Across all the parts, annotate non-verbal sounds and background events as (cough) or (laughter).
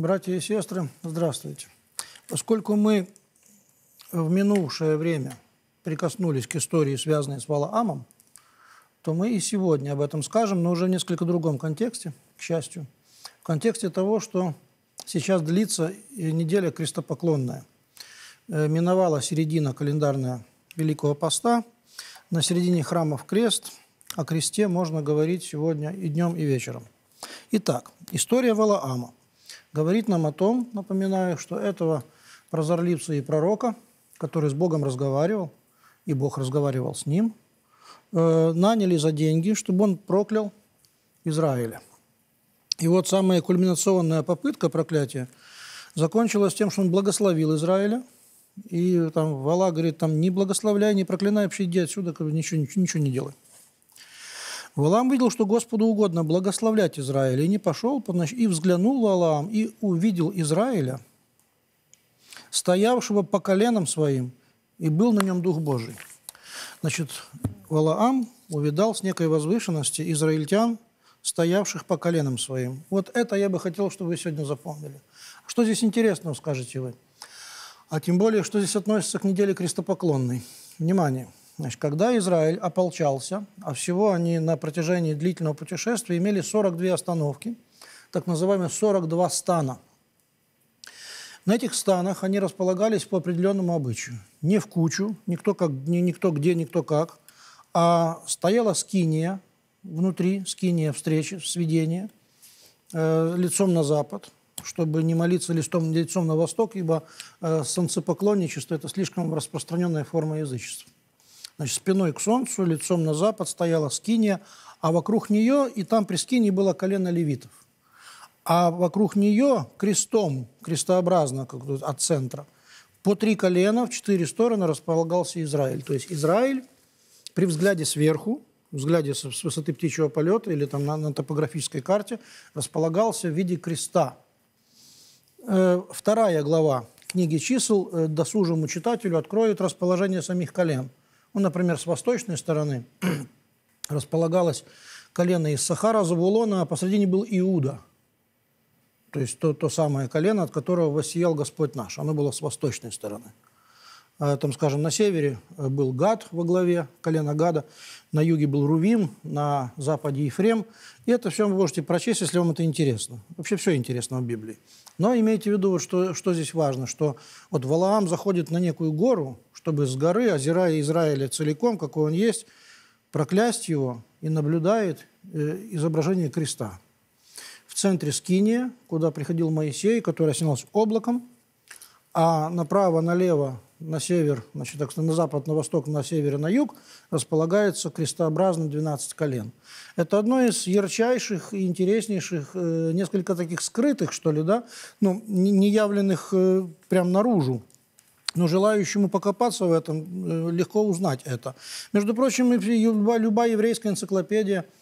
Братья и сестры, здравствуйте. Поскольку мы в минувшее время прикоснулись к истории, связанной с Валаамом, то мы и сегодня об этом скажем, но уже в несколько другом контексте, к счастью. В контексте того, что сейчас длится неделя крестопоклонная. Э, миновала середина календарная Великого Поста, на середине храмов крест, о кресте можно говорить сегодня и днем, и вечером. Итак, история Валаама – говорит нам о том, напоминаю, что этого прозорливца и пророка, который с Богом разговаривал, и Бог разговаривал с ним, э, наняли за деньги, чтобы он проклял Израиля. И вот самая кульминационная попытка проклятия закончилась тем, что он благословил Израиля. И там Вала говорит, там, не благословляй, не проклинай, вообще иди отсюда, ничего, ничего, ничего не делай. Валаам видел, что Господу угодно благословлять Израиль, и не пошел, и взглянул Валаам и увидел Израиля, стоявшего по коленам своим, и был на нем Дух Божий. Значит, Валаам увидал с некой возвышенности израильтян, стоявших по коленам своим. Вот это я бы хотел, чтобы вы сегодня запомнили. Что здесь интересного, скажете вы? А тем более, что здесь относится к неделе крестопоклонной. Внимание! – Значит, когда Израиль ополчался, а всего они на протяжении длительного путешествия имели 42 остановки, так называемые 42 стана. На этих станах они располагались по определенному обычаю. Не в кучу, никто, как, не, никто где, никто как, а стояла скиния внутри, скиния встречи, сведения, э, лицом на запад, чтобы не молиться листом, лицом на восток, ибо э, солнцепоклонничество – это слишком распространенная форма язычества. Значит, спиной к солнцу, лицом на запад стояла скиния, а вокруг нее, и там при скинии было колено левитов. А вокруг нее крестом, крестообразно как от центра, по три колена в четыре стороны располагался Израиль. То есть Израиль при взгляде сверху, взгляде с высоты птичьего полета или там на, на топографической карте располагался в виде креста. Э, вторая глава книги чисел э, досужему читателю откроет расположение самих колен – ну, например, с восточной стороны (clears throat) располагалось колено из Сахара Забулона, а посредине был Иуда. То есть то, то самое колено, от которого воссиял Господь наш. Оно было с восточной стороны. А там, скажем, на севере э, был Гад во главе, колено Гада, на юге был Рувим, на западе Ефрем. И это все вы можете прочесть, если вам это интересно. Вообще все интересно в Библии. Но имейте в виду, что, что здесь важно, что вот Валаам заходит на некую гору, чтобы с горы, озирая Израиля целиком, какой он есть, проклясть его и наблюдает э, изображение креста. В центре Скиния, куда приходил Моисей, который осенялся облаком, а направо-налево, на север, значит, так на запад, на восток, на север и на юг располагается крестообразно 12 колен. Это одно из ярчайших и интереснейших, э, несколько таких скрытых, что ли, да, ну, неявленных э, прям наружу но желающему покопаться в этом э, легко узнать это. Между прочим, любая еврейская энциклопедия –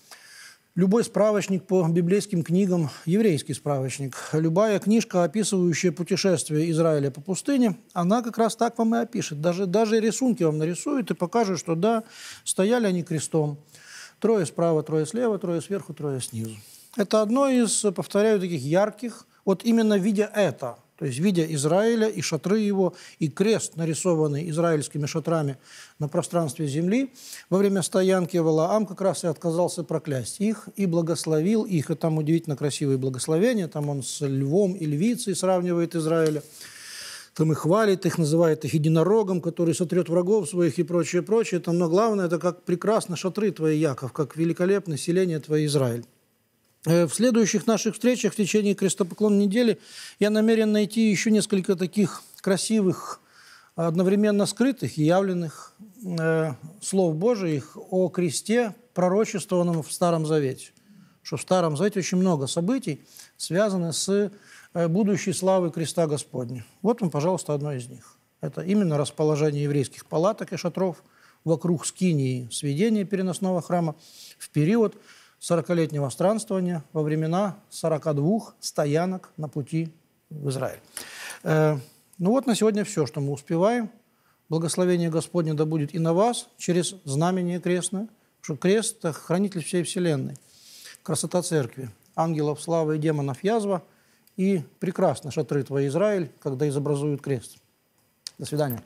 Любой справочник по библейским книгам, еврейский справочник, любая книжка, описывающая путешествие Израиля по пустыне, она как раз так вам и опишет. Даже, даже рисунки вам нарисуют и покажут, что да, стояли они крестом. Трое справа, трое слева, трое сверху, трое снизу. Это одно из, повторяю, таких ярких, вот именно видя это – то есть, видя Израиля и шатры его, и крест, нарисованный израильскими шатрами на пространстве земли, во время стоянки Валаам как раз и отказался проклясть их и благословил их. И там удивительно красивые благословения. Там он с львом и львицей сравнивает Израиля. Там и хвалит, их называет их единорогом, который сотрет врагов своих и прочее, прочее. Там, но главное, это как прекрасно шатры твои, Яков, как великолепное селение твое, Израиль. Э, в следующих наших встречах в течение крестопоклонной недели я намерен найти еще несколько таких красивых, одновременно скрытых и явленных э, слов Божиих о кресте, пророчествованном в Старом Завете. Что в Старом Завете очень много событий, связанных с э, будущей славой креста Господня. Вот вам, пожалуйста, одно из них. Это именно расположение еврейских палаток и шатров вокруг скинии сведения переносного храма в период 40-летнего странствования во времена 42 стоянок на пути в Израиль. Э, ну вот на сегодня все, что мы успеваем. Благословение Господне да будет и на вас через знамение крестное, что крест – хранитель всей Вселенной, красота Церкви, ангелов славы и демонов язва, и прекрасно шатры твои, Израиль, когда изобразуют крест. До свидания.